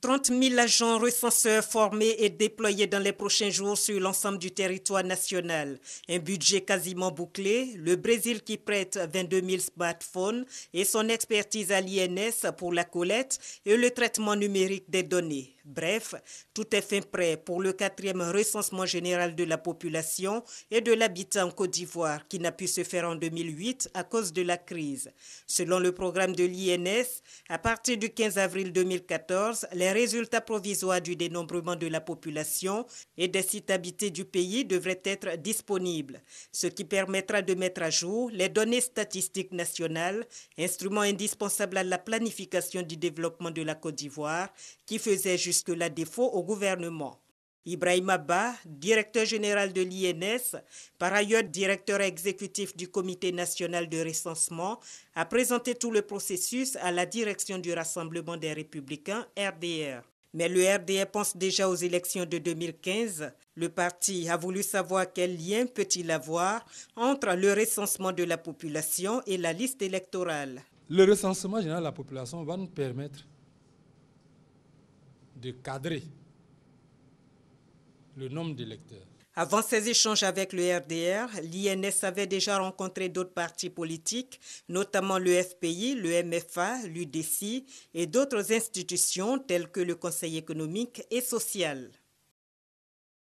30 000 agents recenseurs formés et déployés dans les prochains jours sur l'ensemble du territoire national. Un budget quasiment bouclé, le Brésil qui prête 22 000 smartphones et son expertise à l'INS pour la collecte et le traitement numérique des données. Bref, tout est fin prêt pour le quatrième recensement général de la population et de l'habitat en Côte d'Ivoire qui n'a pu se faire en 2008 à cause de la crise. Selon le programme de l'INS, à partir du 15 avril 2014, les résultats provisoires du dénombrement de la population et des sites habités du pays devraient être disponibles, ce qui permettra de mettre à jour les données statistiques nationales, instrument indispensable à la planification du développement de la Côte d'Ivoire, qui faisait justement que la défaut au gouvernement. Ibrahim Abba, directeur général de l'INS, par ailleurs directeur exécutif du Comité national de recensement, a présenté tout le processus à la direction du Rassemblement des républicains RDR. Mais le RDR pense déjà aux élections de 2015. Le parti a voulu savoir quel lien peut-il avoir entre le recensement de la population et la liste électorale. Le recensement général de la population va nous permettre de cadrer le nombre d'électeurs. Avant ces échanges avec le RDR, l'INS avait déjà rencontré d'autres partis politiques, notamment le FPI, le MFA, l'UDC et d'autres institutions telles que le Conseil économique et social.